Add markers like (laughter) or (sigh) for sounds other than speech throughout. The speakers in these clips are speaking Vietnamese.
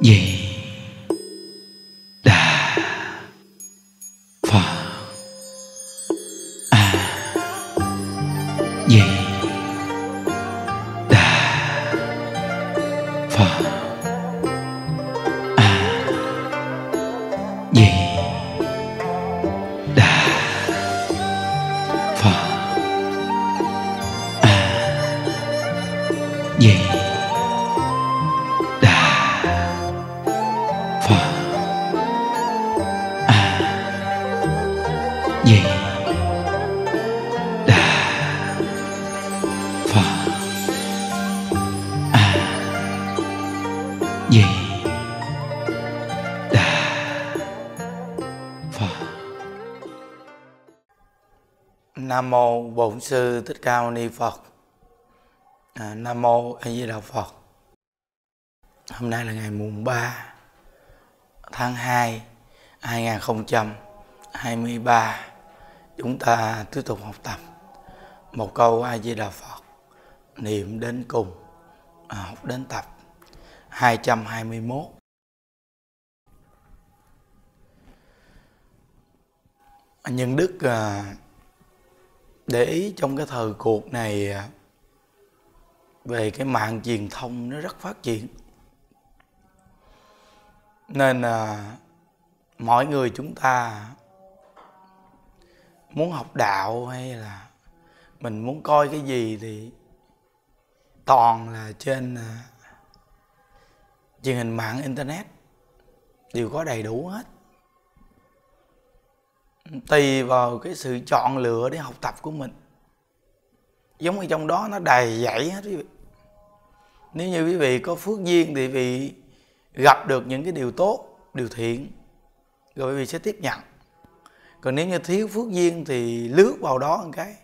vậy. Nam mô Bổn sư Thích Ca Mâu Ni Phật. À, Nam mô A Di Đà Phật. Hôm nay là ngày mùng 3 tháng 2 2023. Chúng ta tiếp tục học tập một câu A Di Đà Phật niệm đến cùng à, học đến tập 221. Nhân đức à, để ý trong cái thời cuộc này à, về cái mạng truyền thông nó rất phát triển nên à, mọi người chúng ta muốn học đạo hay là mình muốn coi cái gì thì toàn là trên à, truyền hình mạng internet đều có đầy đủ hết tùy vào cái sự chọn lựa để học tập của mình giống như trong đó nó đầy dẫy hết quý vị nếu như quý vị có phước duyên thì vị gặp được những cái điều tốt điều thiện rồi quý vị sẽ tiếp nhận còn nếu như thiếu phước duyên thì lướt vào đó một cái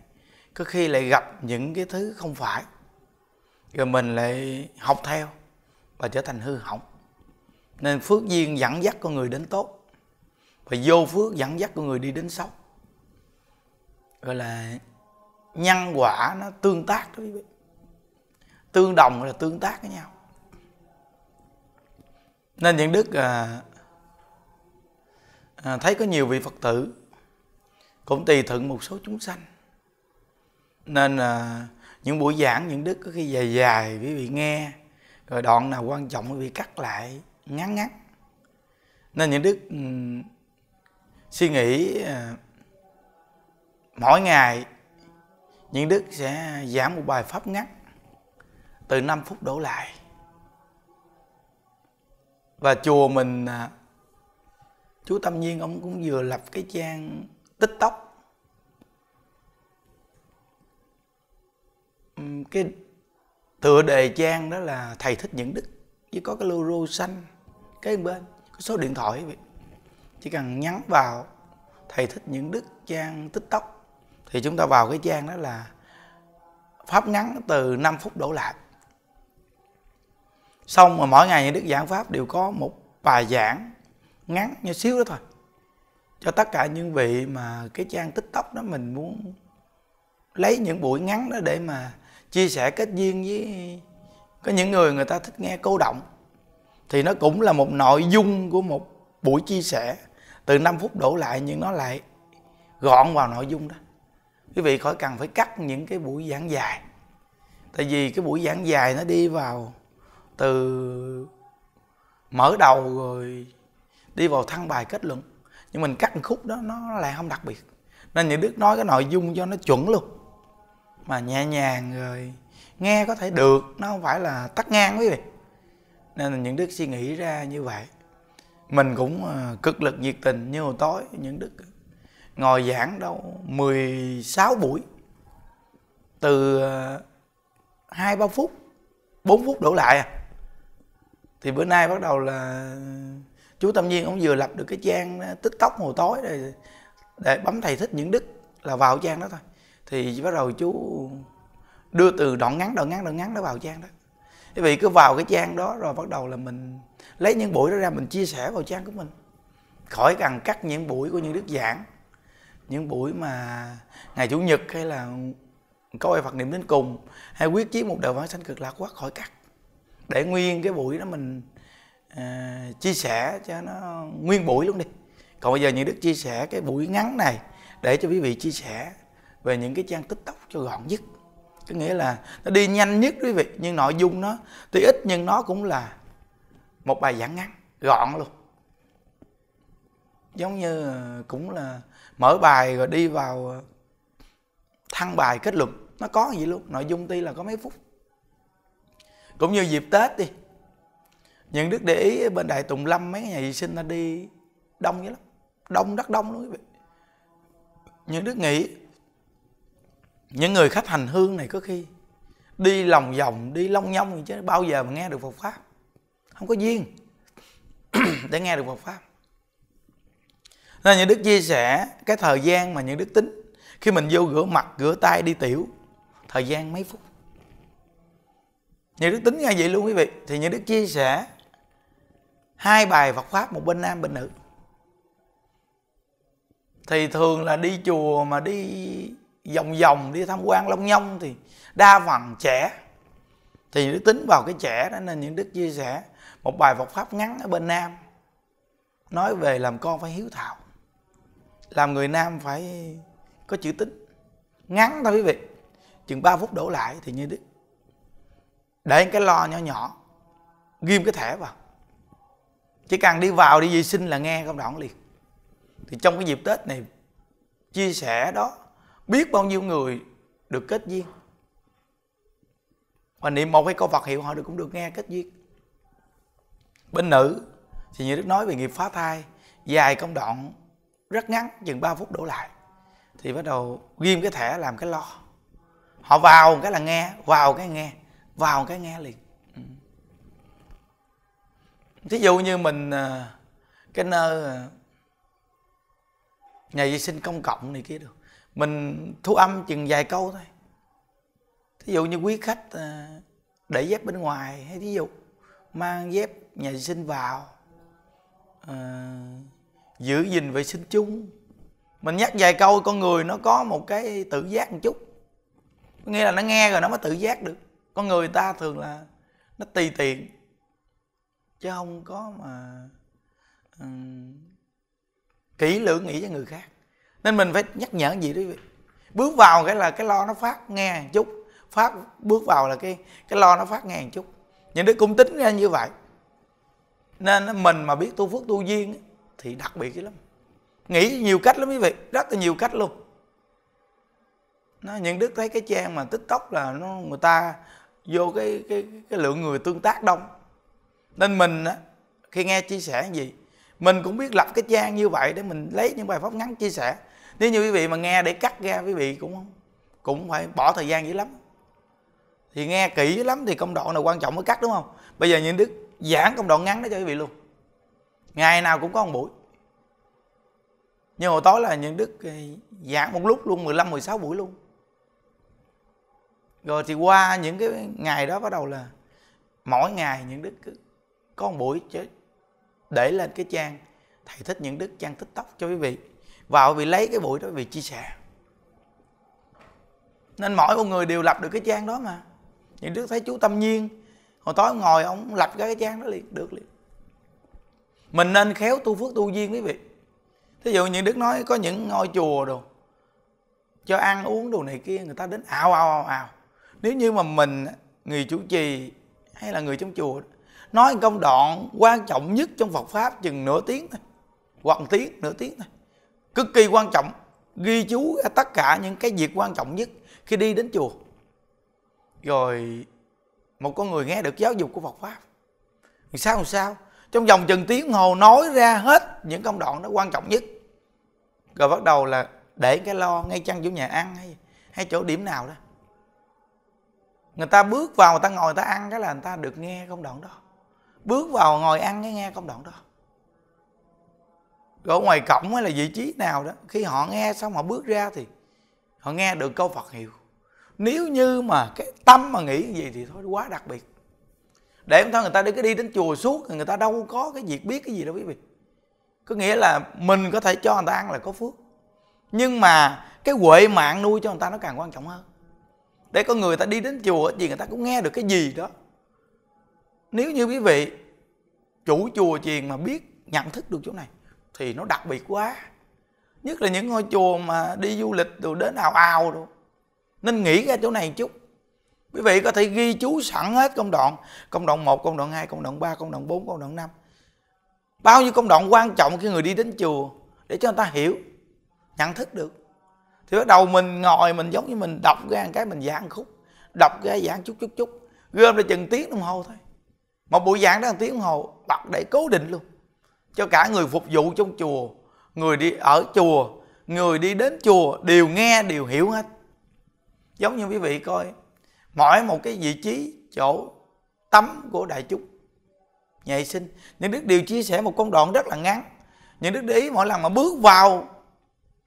có khi lại gặp những cái thứ không phải rồi mình lại học theo và trở thành hư hỏng nên phước duyên dẫn dắt con người đến tốt và vô phước dẫn dắt của người đi đến xấu gọi là nhân quả nó tương tác đó quý vị tương đồng là tương tác với nhau nên những đức à, à, thấy có nhiều vị phật tử cũng tùy thuận một số chúng sanh nên à, những buổi giảng những đức có khi dài dài quý vị nghe rồi đoạn nào quan trọng quý vị cắt lại ngắn ngắn nên những đức suy nghĩ ờ, mỗi ngày những đức sẽ giảng một bài pháp ngắn từ 5 phút đổ lại và chùa mình ờ, chú tâm nhiên ông cũng vừa lập cái trang tiktok cái tựa đề trang đó là thầy thích những đức với có cái logo xanh cái bên có số điện thoại vậy chỉ cần nhắn vào thầy thích những đức trang tiktok thì chúng ta vào cái trang đó là pháp ngắn từ 5 phút đổ lại xong mà mỗi ngày những đức giảng pháp đều có một bài giảng ngắn như xíu đó thôi cho tất cả những vị mà cái trang tiktok đó mình muốn lấy những buổi ngắn đó để mà chia sẻ kết duyên với có những người người ta thích nghe câu động thì nó cũng là một nội dung của một buổi chia sẻ từ 5 phút đổ lại nhưng nó lại gọn vào nội dung đó quý vị khỏi cần phải cắt những cái buổi giảng dài tại vì cái buổi giảng dài nó đi vào từ mở đầu rồi đi vào thăng bài kết luận nhưng mình cắt một khúc đó nó lại không đặc biệt nên những đức nói cái nội dung cho nó chuẩn luôn mà nhẹ nhàng rồi nghe có thể được nó không phải là tắt ngang quý vị nên là những đức suy nghĩ ra như vậy mình cũng à, cực lực nhiệt tình như hồi tối những đức ngồi giảng đâu 16 buổi từ à, hai ba phút 4 phút đổ lại à thì bữa nay bắt đầu là chú tâm nhiên ông vừa lập được cái trang à, tiktok hồi tối rồi để bấm thầy thích những đức là vào trang đó thôi thì bắt đầu chú đưa từ đoạn ngắn đoạn ngắn đoạn ngắn đó vào trang đó quý vị cứ vào cái trang đó rồi bắt đầu là mình lấy những buổi đó ra mình chia sẻ vào trang của mình khỏi cần cắt những buổi của những đức giảng những buổi mà ngày chủ nhật hay là ai Phật niệm đến cùng hay quyết chí một đời vãng sanh cực lạc quá khỏi cắt để nguyên cái buổi đó mình uh, chia sẻ cho nó nguyên buổi luôn đi còn bây giờ những đức chia sẻ cái buổi ngắn này để cho quý vị chia sẻ về những cái trang tiktok cho gọn nhất có nghĩa là nó đi nhanh nhất quý vị nhưng nội dung nó tuy ít nhưng nó cũng là một bài giảng ngắn gọn luôn giống như ờ, cũng là mở bài rồi đi vào ờ, thăng bài kết luận nó có gì luôn nội dung tuy là có mấy phút cũng như dịp tết đi những đức để ý bên đại tùng lâm mấy ngày sinh ta đi đông dữ lắm đông rất đông luôn quý vị những đức nghĩ những người khách hành hương này có khi đi lòng vòng đi long nhong gì chứ bao giờ mà nghe được Phật pháp không có duyên (clears throat) để nghe được Phật pháp nên những đức chia sẻ cái thời gian mà những đức tính khi mình vô rửa mặt rửa tay đi tiểu thời gian mấy phút những đức tính ngay vậy luôn quý vị thì những đức chia sẻ hai bài Phật pháp một bên nam bên nữ thì thường là đi chùa mà đi vòng vòng đi tham quan long nhông thì đa phần trẻ thì đức tính vào cái trẻ đó nên những đức chia sẻ một bài Phật pháp ngắn ở bên nam nói về làm con phải hiếu thảo làm người nam phải có chữ tính ngắn thôi quý vị chừng 3 phút đổ lại thì như đức để cái lo nhỏ nhỏ ghim cái thẻ vào chỉ cần đi vào đi vệ sinh là nghe công đoạn liền thì trong cái dịp tết này chia sẻ đó biết bao nhiêu người được kết duyên và niệm một cái câu Phật hiệu họ được cũng được nghe kết duyên bên nữ thì như Đức nói về nghiệp phá thai dài công đoạn rất ngắn chừng 3 phút đổ lại thì bắt đầu ghim cái thẻ làm cái lo họ vào cái là nghe vào cái nghe vào cái nghe liền ừ. thí dụ như mình à, cái nơi à, nhà vệ sinh công cộng này kia được mình thu âm chừng vài câu thôi thí dụ như quý khách ờ, để dép bên ngoài hay thí dụ mang dép nhà vệ sinh vào à, giữ gìn vệ sinh chung mình nhắc vài câu con người nó có một cái tự giác một chút có nghĩa là nó nghe rồi nó mới tự giác được con người ta thường là nó tùy tiện chứ không có mà um, kỹ lưỡng nghĩ cho người khác nên mình phải nhắc nhở gì đó vị bước vào cái là cái lo nó phát nghe một chút phát bước vào là cái cái lo nó phát nghe một chút những đứa cung tính ra như vậy nên mình mà biết tu phước tu duyên thì đặc biệt lắm nghĩ nhiều cách lắm quý vị rất là nhiều cách luôn nó những đứa thấy cái trang mà tiktok là nó người ta vô cái cái cái lượng người tương tác đông nên mình á khi nghe chia sẻ gì mình cũng biết lập cái trang như vậy để mình lấy những bài pháp ngắn chia sẻ nếu như quý vị mà nghe để cắt ra quý vị cũng cũng phải bỏ thời gian dữ lắm thì nghe kỹ lắm thì công đoạn nào quan trọng mới cắt đúng không bây giờ những đức giảng công đoạn ngắn đó cho quý vị luôn ngày nào cũng có một buổi nhưng hồi tối là những đức giảng một lúc luôn 15 16 buổi luôn rồi thì qua những cái ngày đó bắt đầu là mỗi ngày những đức cứ có một buổi chứ để lên cái trang thầy thích những đức trang tiktok cho quý vị và quý vị lấy cái buổi đó quý chia sẻ nên mỗi một người đều lập được cái trang đó mà những đức thấy chú tâm nhiên hồi tối ngồi ông lập ra cái trang đó liền được liền mình nên khéo tu phước tu duyên quý vị thí dụ những đức nói có những ngôi chùa đồ cho ăn uống đồ này kia người ta đến ào ào ào ào nếu như mà mình người chủ trì hay là người trong chùa nói công đoạn quan trọng nhất trong Phật pháp chừng nửa tiếng thôi hoặc tiếng nửa tiếng thôi cực kỳ quan trọng ghi chú ra tất cả những cái việc quan trọng nhất khi đi đến chùa rồi một con người nghe được giáo dục của Phật pháp thì sao làm sao trong vòng chừng tiếng hồ nói ra hết những công đoạn nó quan trọng nhất rồi bắt đầu là để cái lo ngay chăn chỗ nhà ăn hay hay chỗ điểm nào đó người ta bước vào người ta ngồi người ta ăn cái là người ta được nghe công đoạn đó bước vào ngồi ăn cái nghe công đoạn đó ở ngoài cổng hay là vị trí nào đó khi họ nghe xong họ bước ra thì họ nghe được câu phật hiệu nếu như mà cái tâm mà nghĩ gì thì thôi quá đặc biệt để không thôi người ta đi cái đi đến chùa suốt thì người ta đâu có cái việc biết cái gì đâu quý vị có nghĩa là mình có thể cho người ta ăn là có phước nhưng mà cái huệ mạng nuôi cho người ta nó càng quan trọng hơn để có người ta đi đến chùa gì người ta cũng nghe được cái gì đó nếu như quý vị chủ chùa chiền mà biết nhận thức được chỗ này thì nó đặc biệt quá nhất là những ngôi chùa mà đi du lịch rồi đến ào ào rồi nên nghĩ ra chỗ này chút quý vị có thể ghi chú sẵn hết công đoạn công đoạn 1, công đoạn 2, công đoạn 3, công đoạn 4, công đoạn 5 bao nhiêu công đoạn quan trọng khi người đi đến chùa để cho người ta hiểu nhận thức được thì bắt đầu mình ngồi mình giống như mình đọc ra một cái mình giảng khúc đọc ra giảng chút chút chút gom ra chừng tiếng đồng hồ thôi một buổi giảng đó là tiếng đồng hồ đặt để cố định luôn cho cả người phục vụ trong chùa người đi ở chùa người đi đến chùa đều nghe đều hiểu hết giống như quý vị coi mỗi một cái vị trí chỗ tắm của đại chúng nhà sinh những đức đều chia sẻ một công đoạn rất là ngắn những đức để ý mỗi lần mà bước vào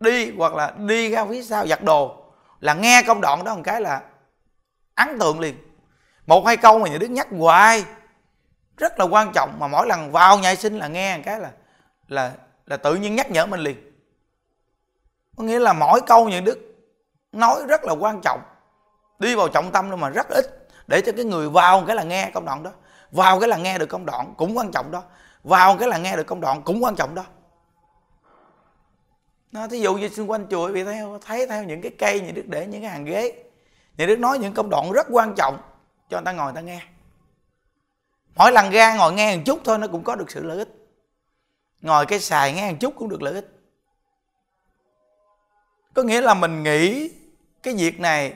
đi hoặc là đi ra phía sau giặt đồ là nghe công đoạn đó một cái là ấn tượng liền một hai câu mà những đức nhắc hoài rất là quan trọng mà mỗi lần vào nhà sinh là nghe một cái là là là tự nhiên nhắc nhở mình liền có nghĩa là mỗi câu những đức nói rất là quan trọng đi vào trọng tâm luôn mà rất ít để cho cái người vào cái là nghe công đoạn đó vào cái là nghe được công đoạn cũng quan trọng đó vào cái là nghe được công đoạn cũng quan trọng đó nó thí dụ như xung quanh chùa bị theo thấy theo những cái cây nhà đức để những cái hàng ghế nhà đức nói những công đoạn rất quan trọng cho người ta ngồi người ta nghe mỗi lần ra ngồi nghe một chút thôi nó cũng có được sự lợi ích ngồi cái xài nghe một chút cũng được lợi ích có nghĩa là mình nghĩ cái việc này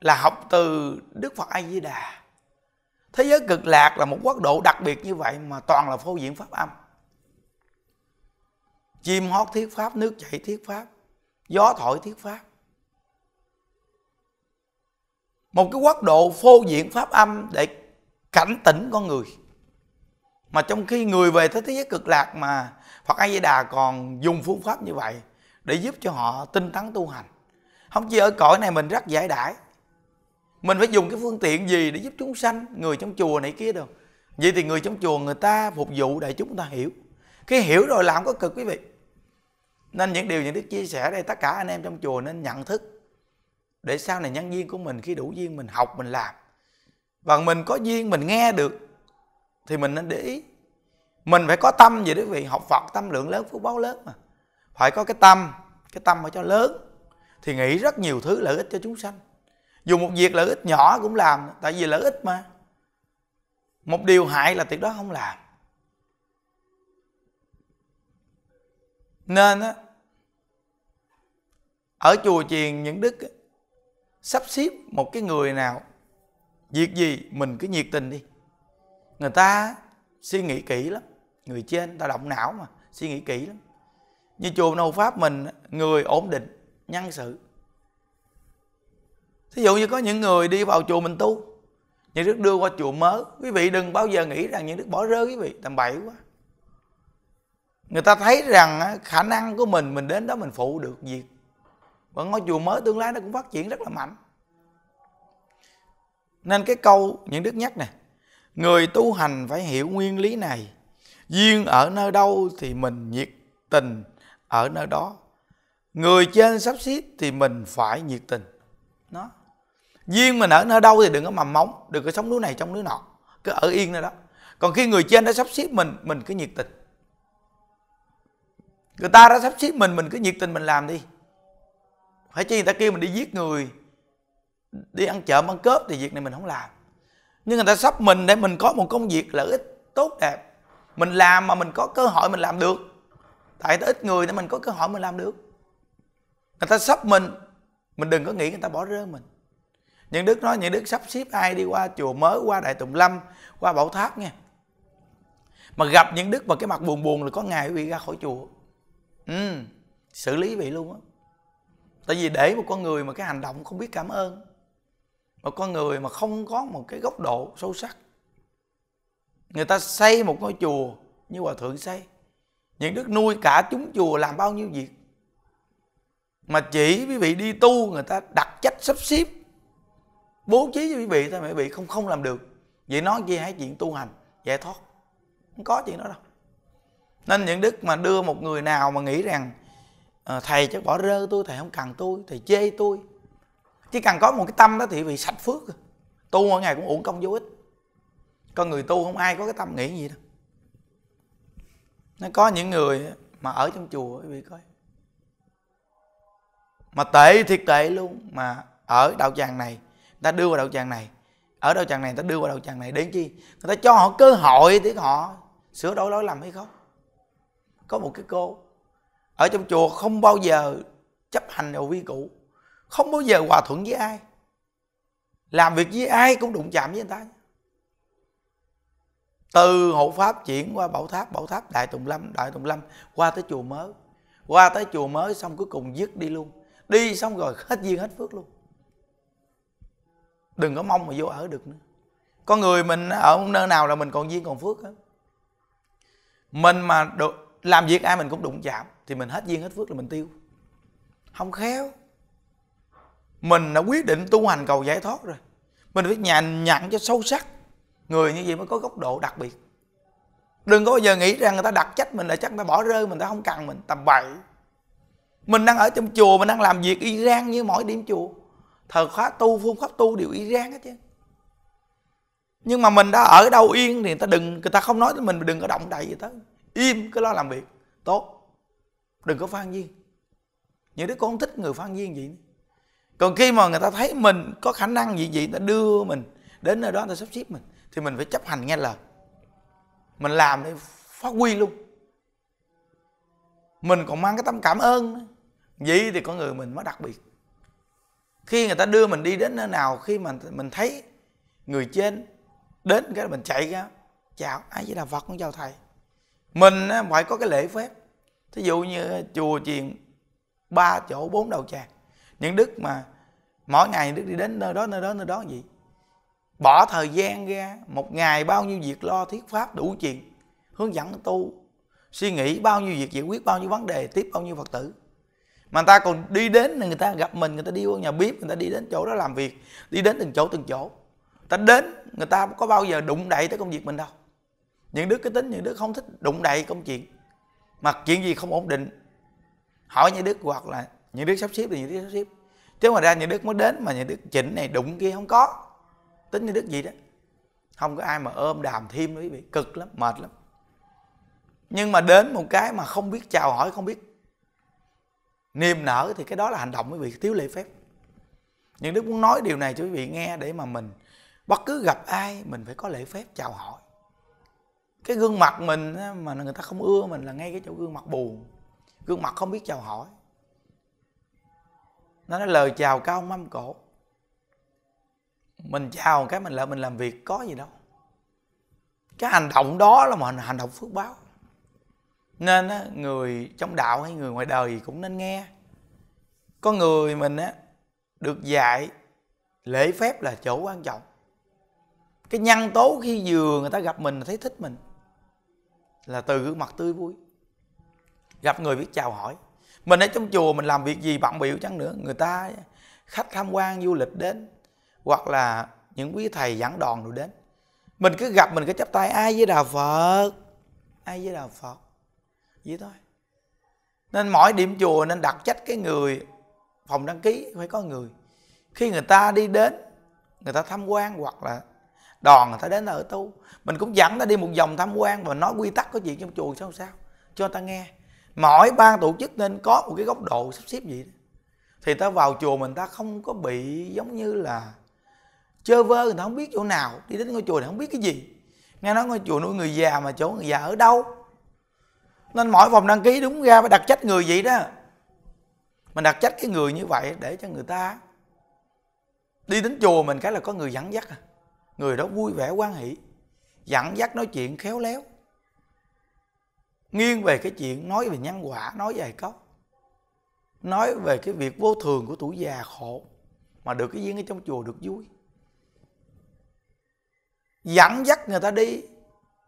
là học từ đức phật a di đà thế giới cực lạc là một quốc độ đặc biệt như vậy mà toàn là phô diễn pháp âm chim hót thiết pháp nước chảy thiết pháp gió thổi thiết pháp một cái quốc độ phô diễn pháp âm để cảnh tỉnh con người mà trong khi người về tới thế giới cực lạc mà Phật A Di Đà còn dùng phương pháp như vậy để giúp cho họ tinh tấn tu hành không chỉ ở cõi này mình rất giải đãi mình phải dùng cái phương tiện gì để giúp chúng sanh người trong chùa này kia được vậy thì người trong chùa người ta phục vụ để chúng ta hiểu cái hiểu rồi làm có cực quý vị nên những điều những đức chia sẻ đây tất cả anh em trong chùa nên nhận thức để sau này nhân viên của mình khi đủ duyên mình học mình làm và mình có duyên mình nghe được thì mình nên để ý mình phải có tâm vậy quý vị học phật tâm lượng lớn phước báo lớn mà phải có cái tâm cái tâm phải cho lớn thì nghĩ rất nhiều thứ lợi ích cho chúng sanh dù một việc lợi ích nhỏ cũng làm tại vì lợi ích mà một điều hại là tuyệt đối không làm nên á ở chùa chiền những đức sắp xếp một cái người nào việc gì mình cứ nhiệt tình đi người ta suy nghĩ kỹ lắm người trên ta động não mà suy nghĩ kỹ lắm như chùa nâu pháp mình người ổn định nhân sự thí dụ như có những người đi vào chùa mình tu những đức đưa qua chùa mới quý vị đừng bao giờ nghĩ rằng những đức bỏ rơi quý vị tầm bậy quá người ta thấy rằng khả năng của mình mình đến đó mình phụ được việc vẫn ngôi chùa mới tương lai nó cũng phát triển rất là mạnh nên cái câu những đức nhắc nè, người tu hành phải hiểu nguyên lý này. Duyên ở nơi đâu thì mình nhiệt tình ở nơi đó. Người trên sắp xếp thì mình phải nhiệt tình. Nó. Duyên mình ở nơi đâu thì đừng có mầm móng, đừng có sống núi này trong núi nọ. Cứ ở yên nơi đó. Còn khi người trên đã sắp xếp mình, mình cứ nhiệt tình. Người ta đã sắp xếp mình, mình cứ nhiệt tình mình làm đi. Phải chứ người ta kêu mình đi giết người đi ăn chợ ăn cướp thì việc này mình không làm nhưng người ta sắp mình để mình có một công việc lợi ích tốt đẹp mình làm mà mình có cơ hội mình làm được tại ta ít người để mình có cơ hội mình làm được người ta sắp mình mình đừng có nghĩ người ta bỏ rơi mình những đức nói những đức sắp xếp ai đi qua chùa mới qua đại tùng lâm qua bảo tháp nha mà gặp những đức mà cái mặt buồn buồn là có ngày bị ra khỏi chùa ừ xử lý vậy luôn á tại vì để một con người mà cái hành động không biết cảm ơn một con người mà không có một cái góc độ sâu sắc người ta xây một ngôi chùa như hòa thượng xây những đức nuôi cả chúng chùa làm bao nhiêu việc mà chỉ quý vị đi tu người ta đặt trách sắp xếp bố trí cho quý vị thôi mà quý vị không không làm được vậy nói chi hãy chuyện tu hành giải thoát không có chuyện đó đâu nên những đức mà đưa một người nào mà nghĩ rằng ờ, thầy chắc bỏ rơ tôi thầy không cần tôi thầy chê tôi chỉ cần có một cái tâm đó thì bị sạch phước tu mỗi ngày cũng uổng công vô ích con người tu không ai có cái tâm nghĩ gì đâu nó có những người mà ở trong chùa quý vị coi mà tệ thiệt tệ luôn mà ở đạo tràng này ta đưa vào đạo tràng này ở đạo tràng này ta đưa vào đạo tràng này đến chi người ta cho họ cơ hội để họ sửa đổi lỗi lầm hay không có một cái cô ở trong chùa không bao giờ chấp hành đầu vi cụ không bao giờ hòa thuận với ai làm việc với ai cũng đụng chạm với người ta từ hộ pháp chuyển qua bảo tháp bảo tháp đại tùng lâm đại tùng lâm qua tới chùa mới qua tới chùa mới xong cuối cùng dứt đi luôn đi xong rồi hết duyên hết phước luôn đừng có mong mà vô ở được nữa con người mình ở nơi nào là mình còn duyên còn phước hết mình mà được làm việc ai mình cũng đụng chạm thì mình hết duyên hết phước là mình tiêu không khéo mình đã quyết định tu hành cầu giải thoát rồi mình phải nhàn nhặn cho sâu sắc người như vậy mới có góc độ đặc biệt đừng có bao giờ nghĩ rằng người ta đặt trách mình là chắc người ta bỏ rơi mình ta không cần mình tầm bậy mình đang ở trong chùa mình đang làm việc y rang như mỗi điểm chùa thờ khóa tu phương pháp tu đều y rang hết chứ nhưng mà mình đã ở đâu yên thì người ta đừng người ta không nói tới mình đừng có động đậy gì tới im cứ lo làm việc tốt đừng có phan duyên những đứa con thích người phan duyên vậy còn khi mà người ta thấy mình có khả năng gì gì người ta đưa mình đến nơi đó người ta sắp xếp mình thì mình phải chấp hành nghe lời mình làm để phát huy luôn mình còn mang cái tâm cảm ơn nữa. vậy thì có người mình mới đặc biệt khi người ta đưa mình đi đến nơi nào khi mà mình thấy người trên đến cái mình chạy ra chào ai với đà phật con chào thầy mình phải có cái lễ phép thí dụ như chùa chiền ba chỗ bốn đầu tràng những đức mà mỗi ngày đức đi đến nơi đó nơi đó nơi đó gì bỏ thời gian ra một ngày bao nhiêu việc lo thiết pháp đủ chuyện hướng dẫn tu suy nghĩ bao nhiêu việc giải quyết bao nhiêu vấn đề tiếp bao nhiêu phật tử mà người ta còn đi đến người ta gặp mình người ta đi qua nhà bếp người ta đi đến chỗ đó làm việc đi đến từng chỗ từng chỗ người ta đến người ta có bao giờ đụng đậy tới công việc mình đâu những đứa cái tính những đứa không thích đụng đậy công chuyện mà chuyện gì không ổn định hỏi những đứa hoặc là những đứa sắp xếp thì những đứa sắp xếp chứ mà ra nhà đức mới đến mà nhà đức chỉnh này đụng kia không có tính nhà đức gì đó không có ai mà ôm đàm thêm quý vị cực lắm mệt lắm nhưng mà đến một cái mà không biết chào hỏi không biết niềm nở thì cái đó là hành động quý vị thiếu lễ phép nhưng đức muốn nói điều này cho quý vị nghe để mà mình bất cứ gặp ai mình phải có lễ phép chào hỏi cái gương mặt mình mà người ta không ưa mình là ngay cái chỗ gương mặt buồn gương mặt không biết chào hỏi nó nói lời chào cao mâm cổ mình chào cái mình lại mình làm việc có gì đâu cái hành động đó là một hành động phước báo nên á, người trong đạo hay người ngoài đời cũng nên nghe có người mình á được dạy lễ phép là chỗ quan trọng cái nhân tố khi vừa người ta gặp mình thấy thích mình là từ gương mặt tươi vui gặp người biết chào hỏi mình ở trong chùa mình làm việc gì bận biểu chăng nữa người ta khách tham quan du lịch đến hoặc là những quý thầy giảng đoàn rồi đến mình cứ gặp mình cứ chắp tay ai với đà phật ai với đà phật vậy thôi nên mỗi điểm chùa nên đặt trách cái người phòng đăng ký phải có người khi người ta đi đến người ta tham quan hoặc là đoàn người ta đến ở tu mình cũng dẫn ta đi một vòng tham quan và nói quy tắc có chuyện trong chùa sao sao cho ta nghe mỗi ban tổ chức nên có một cái góc độ sắp xếp gì đó. thì ta vào chùa mình ta không có bị giống như là chơi vơ người ta không biết chỗ nào đi đến ngôi chùa này không biết cái gì nghe nói ngôi chùa nuôi người già mà chỗ người già ở đâu nên mỗi vòng đăng ký đúng ra phải đặt trách người vậy đó mình đặt trách cái người như vậy để cho người ta đi đến chùa mình cái là có người dẫn dắt à. người đó vui vẻ quan hỷ dẫn dắt nói chuyện khéo léo nghiêng về cái chuyện nói về nhân quả nói về cốc nói về cái việc vô thường của tuổi già khổ mà được cái duyên ở trong chùa được vui dẫn dắt người ta đi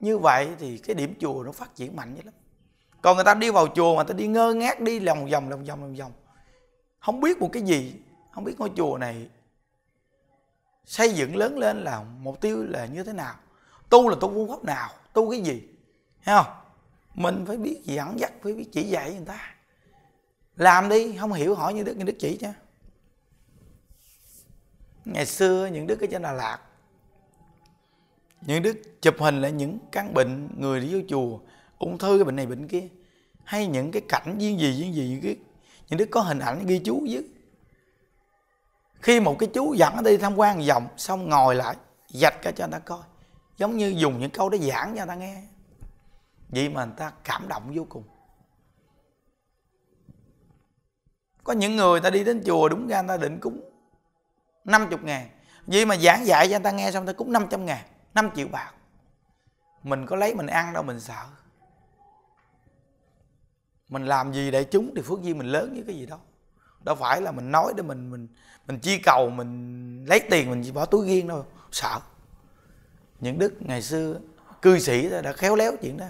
như vậy thì cái điểm chùa nó phát triển mạnh vậy lắm còn người ta đi vào chùa mà ta đi ngơ ngác đi lòng vòng lòng vòng lòng vòng không biết một cái gì không biết ngôi chùa này xây dựng lớn lên là mục tiêu là như thế nào tu là tu phương pháp nào tu cái gì thấy không mình phải biết dẫn dắt phải biết chỉ dạy người ta làm đi không hiểu hỏi như đức như đức chỉ nha ngày xưa những đức ở trên đà lạt những đức chụp hình lại những căn bệnh người đi vô chùa ung thư cái bệnh này bệnh kia hay những cái cảnh duyên gì duyên gì những, cái, những đức có hình ảnh ghi chú với khi một cái chú dẫn đi tham quan vòng xong ngồi lại dạch cả cho người ta coi giống như dùng những câu đó giảng cho người ta nghe vậy mà người ta cảm động vô cùng có những người ta đi đến chùa đúng ra người ta định cúng 50 ngàn vậy mà giảng dạy cho người ta nghe xong ta cúng 500 ngàn 5 triệu bạc mình có lấy mình ăn đâu mình sợ mình làm gì để chúng thì phước duyên mình lớn như cái gì đó đâu phải là mình nói để mình mình mình chi cầu mình lấy tiền mình chỉ bỏ túi riêng đâu sợ những đức ngày xưa cư sĩ đã khéo léo chuyện đó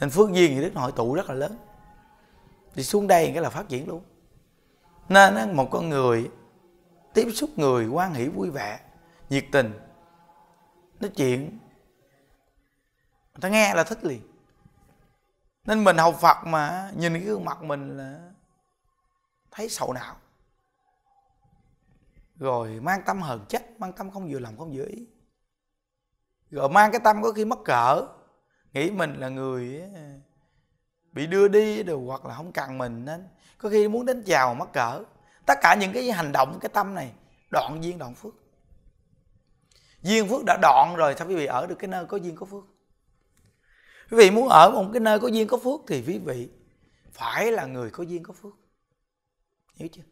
nên phước duyên thì đức hội tụ rất là lớn thì xuống đây cái là phát triển luôn nên một con người tiếp xúc người quan hỷ vui vẻ nhiệt tình nói chuyện người ta nghe là thích liền nên mình học phật mà nhìn cái gương mặt mình là thấy sầu não rồi mang tâm hờn trách mang tâm không vừa lòng không vừa ý rồi mang cái tâm có khi mất cỡ nghĩ mình là người bị đưa đi được hoặc là không cần mình nên có khi muốn đến chào mắc cỡ tất cả những cái hành động cái tâm này đoạn duyên đoạn phước duyên phước đã đoạn rồi sao quý vị ở được cái nơi có duyên có phước quý vị muốn ở một cái nơi có duyên có phước thì quý vị phải là người có duyên có phước hiểu chưa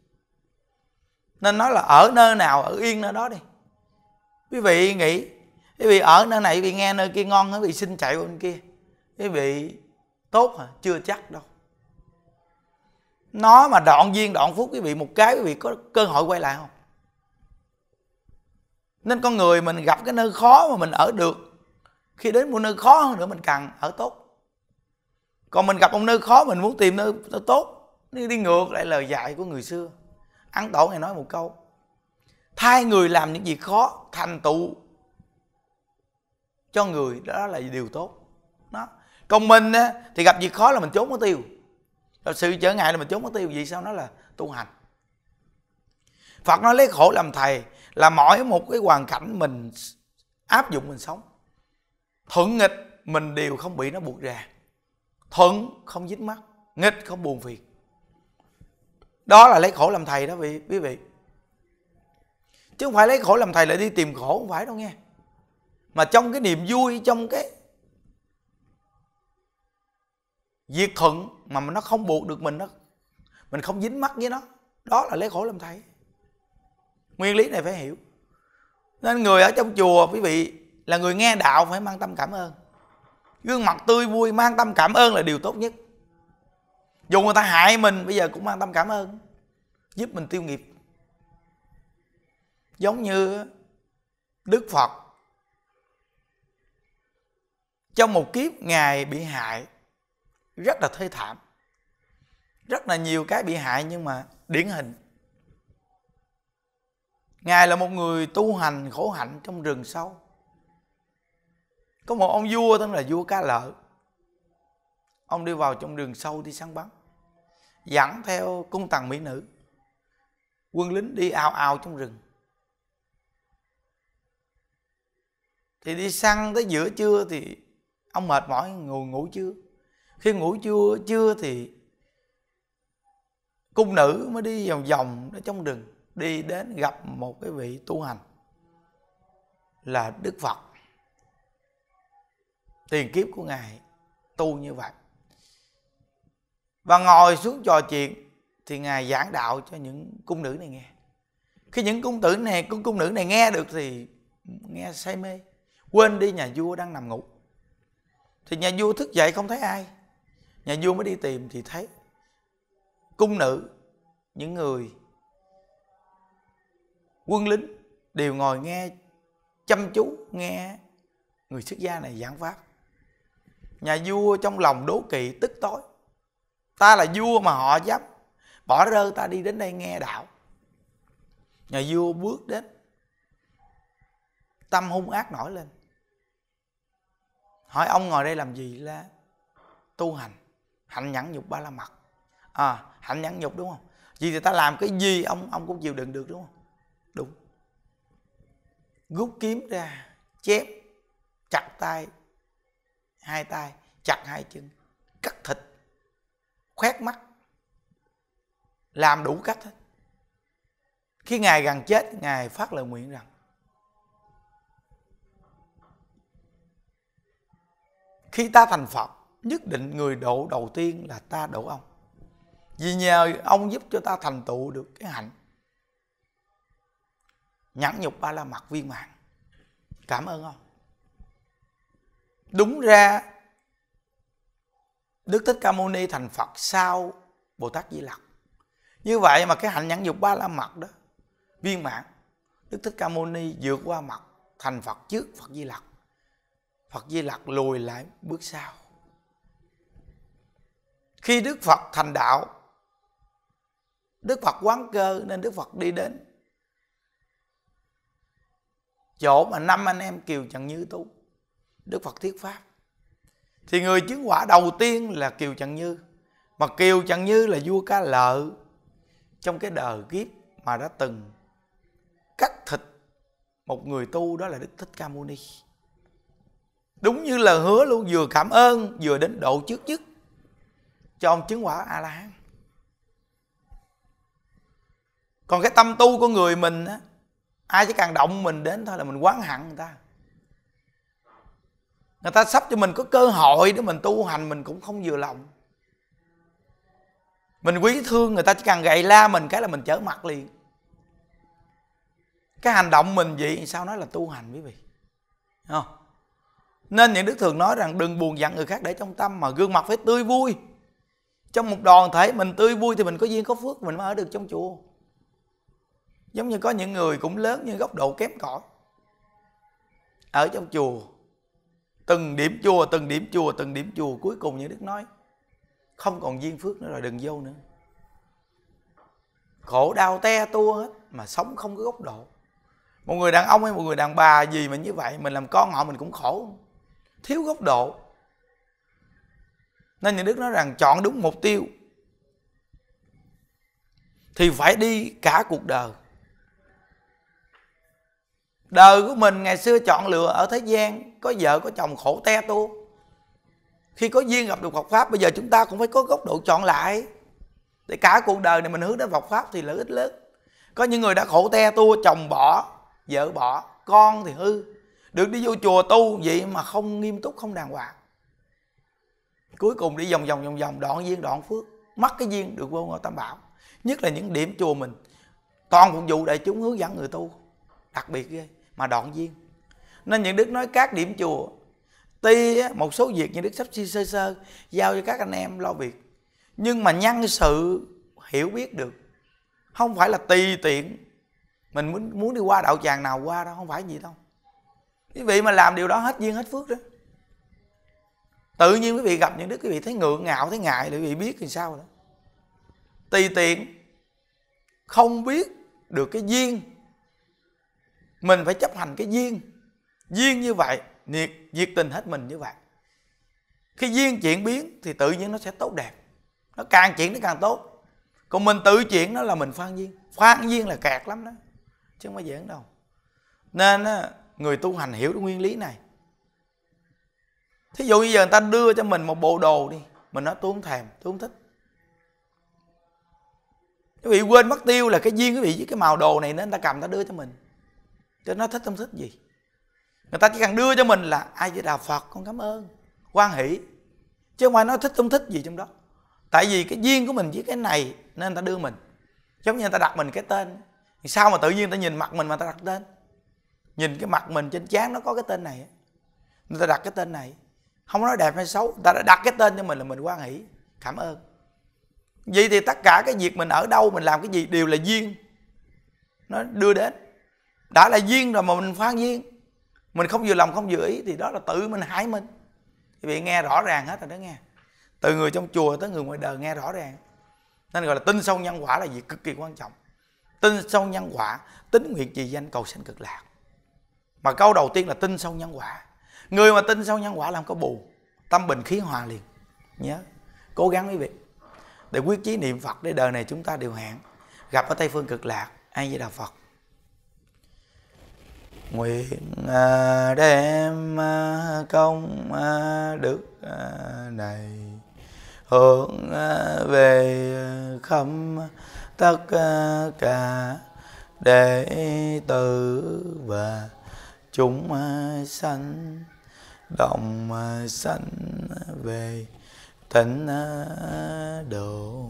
nên nói là ở nơi nào ở yên nơi đó đi quý vị nghĩ quý vị ở nơi này quý nghe nơi kia ngon quý vị xin chạy qua bên kia quý vị tốt hả à, chưa chắc đâu nó mà đoạn duyên đoạn phúc quý vị một cái quý vị có cơ hội quay lại không nên con người mình gặp cái nơi khó mà mình ở được khi đến một nơi khó hơn nữa mình cần ở tốt còn mình gặp một nơi khó mình muốn tìm nơi, nơi tốt đi, đi ngược lại lời dạy của người xưa ăn tổ này nói một câu thay người làm những việc khó thành tựu cho người đó là điều tốt đó còn mình thì gặp việc khó là mình trốn mất tiêu gặp sự trở ngại là mình trốn mất tiêu vì sao nó là tu hành phật nói lấy khổ làm thầy là mỗi một cái hoàn cảnh mình áp dụng mình sống thuận nghịch mình đều không bị nó buộc ràng thuận không dính mắt nghịch không buồn phiền đó là lấy khổ làm thầy đó quý vị chứ không phải lấy khổ làm thầy lại đi tìm khổ không phải đâu nghe mà trong cái niềm vui trong cái việc thuận mà nó không buộc được mình đó mình không dính mắc với nó đó là lấy khổ làm thầy nguyên lý này phải hiểu nên người ở trong chùa quý vị là người nghe đạo phải mang tâm cảm ơn gương mặt tươi vui mang tâm cảm ơn là điều tốt nhất dù người ta hại mình bây giờ cũng mang tâm cảm ơn giúp mình tiêu nghiệp giống như đức phật trong một kiếp ngài bị hại rất là thê thảm rất là nhiều cái bị hại nhưng mà điển hình ngài là một người tu hành khổ hạnh trong rừng sâu có một ông vua tên là vua cá lợ ông đi vào trong rừng sâu đi săn bắn dẫn theo cung tần mỹ nữ quân lính đi ào ào trong rừng thì đi săn tới giữa trưa thì ông mệt mỏi ngồi ngủ chưa khi ngủ chưa chưa thì cung nữ mới đi vòng vòng ở trong rừng đi đến gặp một cái vị tu hành là đức phật tiền kiếp của ngài tu như vậy và ngồi xuống trò chuyện thì ngài giảng đạo cho những cung nữ này nghe khi những cung tử này cung cung nữ này nghe được thì nghe say mê quên đi nhà vua đang nằm ngủ thì nhà vua thức dậy không thấy ai nhà vua mới đi tìm thì thấy cung nữ những người quân lính đều ngồi nghe chăm chú nghe người xuất gia này giảng pháp nhà vua trong lòng đố kỵ tức tối ta là vua mà họ dám bỏ rơ ta đi đến đây nghe đạo nhà vua bước đến tâm hung ác nổi lên hỏi ông ngồi đây làm gì là tu hành hạnh nhẫn nhục ba la mật à hạnh nhẫn nhục đúng không vì người ta làm cái gì ông ông cũng chịu đựng được đúng không đúng rút kiếm ra chém chặt tay hai tay chặt hai chân cắt thịt khoét mắt làm đủ cách hết khi ngài gần chết ngài phát lời nguyện rằng khi ta thành Phật nhất định người độ đầu tiên là ta độ ông vì nhờ ông giúp cho ta thành tựu được cái hạnh nhẫn nhục ba la mặt viên mạng cảm ơn ông đúng ra đức thích ca mâu ni thành phật sau bồ tát di lặc như vậy mà cái hạnh nhẫn nhục ba la mật đó viên mãn đức thích ca mâu ni vượt qua mặt thành phật trước phật di lặc Phật Di Lặc lùi lại bước sau khi Đức Phật thành đạo Đức Phật quán cơ nên Đức Phật đi đến chỗ mà năm anh em Kiều Trần Như tu Đức Phật thuyết pháp thì người chứng quả đầu tiên là Kiều Trần Như mà Kiều Trần Như là vua ca lợi trong cái đời kiếp mà đã từng cắt thịt một người tu đó là Đức Thích Ca Mâu Ni đúng như là hứa luôn vừa cảm ơn vừa đến độ trước nhất cho ông chứng quả a la hán còn cái tâm tu của người mình á ai chỉ cần động mình đến thôi là mình quán hận người ta người ta sắp cho mình có cơ hội để mình tu hành mình cũng không vừa lòng mình quý thương người ta chỉ cần gậy la mình cái là mình trở mặt liền cái hành động mình vậy sao nói là tu hành quý vị không nên những đức thường nói rằng đừng buồn giận người khác để trong tâm mà gương mặt phải tươi vui. Trong một đoàn thể mình tươi vui thì mình có duyên có phước mình mới ở được trong chùa. Giống như có những người cũng lớn nhưng góc độ kém cỏi. Ở trong chùa từng điểm chùa, từng điểm chùa, từng điểm chùa cuối cùng như Đức nói không còn duyên phước nữa rồi đừng vô nữa. Khổ đau te tua hết mà sống không có góc độ một người đàn ông hay một người đàn bà gì mà như vậy mình làm con họ mình cũng khổ thiếu góc độ nên nhà đức nói rằng chọn đúng mục tiêu thì phải đi cả cuộc đời đời của mình ngày xưa chọn lựa ở thế gian có vợ có chồng khổ te tu khi có duyên gặp được Phật pháp bây giờ chúng ta cũng phải có góc độ chọn lại để cả cuộc đời này mình hướng đến Phật pháp thì lợi ích lớn có những người đã khổ te tua chồng bỏ vợ bỏ con thì hư được đi vô chùa tu vậy mà không nghiêm túc không đàng hoàng cuối cùng đi vòng vòng vòng vòng đoạn duyên đoạn phước mắc cái duyên được vô ngôi tam bảo nhất là những điểm chùa mình toàn phục vụ đại chúng hướng dẫn người tu đặc biệt ghê mà đoạn duyên nên những đức nói các điểm chùa tuy một số việc những đức sắp chi sơ sơ giao cho các anh em lo việc nhưng mà nhân sự hiểu biết được không phải là tùy tiện mình muốn muốn đi qua đạo tràng nào qua đâu không phải gì đâu quý vị mà làm điều đó hết duyên hết phước đó tự nhiên quý vị gặp những đức quý vị thấy ngượng ngạo thấy ngại để quý vị biết thì sao đó tùy tiện không biết được cái duyên mình phải chấp hành cái duyên duyên như vậy nhiệt nhiệt tình hết mình như vậy khi duyên chuyển biến thì tự nhiên nó sẽ tốt đẹp nó càng chuyển nó càng tốt còn mình tự chuyển nó là mình phan duyên phan duyên là kẹt lắm đó chứ không có giỡn đâu nên người tu hành hiểu được nguyên lý này thí dụ như giờ người ta đưa cho mình một bộ đồ đi mình nói tôi không thèm tôi không thích cái vị quên mất tiêu là cái duyên cái vị với cái màu đồ này nên người ta cầm ta đưa cho mình cho nó thích không thích gì người ta chỉ cần đưa cho mình là ai với đạo phật con cảm ơn quan hỷ chứ không phải nói thích không thích gì trong đó tại vì cái duyên của mình với cái này nên người ta đưa mình giống như người ta đặt mình cái tên sao mà tự nhiên người ta nhìn mặt mình mà người ta đặt tên nhìn cái mặt mình trên trán nó có cái tên này người ta đặt cái tên này không nói đẹp hay xấu người ta đã đặt cái tên cho mình là mình quan hỷ cảm ơn vậy thì tất cả cái việc mình ở đâu mình làm cái gì đều là duyên nó đưa đến đã là duyên rồi mà mình khoan duyên mình không vừa lòng không vừa ý thì đó là tự mình hại mình thì bị nghe rõ ràng hết rồi đó nghe từ người trong chùa tới người ngoài đời nghe rõ ràng nên gọi là tin sâu nhân quả là việc cực kỳ quan trọng tin sâu nhân quả tính nguyện trì danh cầu sanh cực lạc mà câu đầu tiên là tin sâu nhân quả người mà tin sâu nhân quả làm có bù tâm bình khí hòa liền nhớ cố gắng quý vị để quyết chí niệm phật để đời này chúng ta điều hạn gặp ở tây phương cực lạc ai với đạo phật nguyện à, đem à, công à, đức này hướng về khắp tất cả đệ tử và chúng sanh động sanh về tánh độ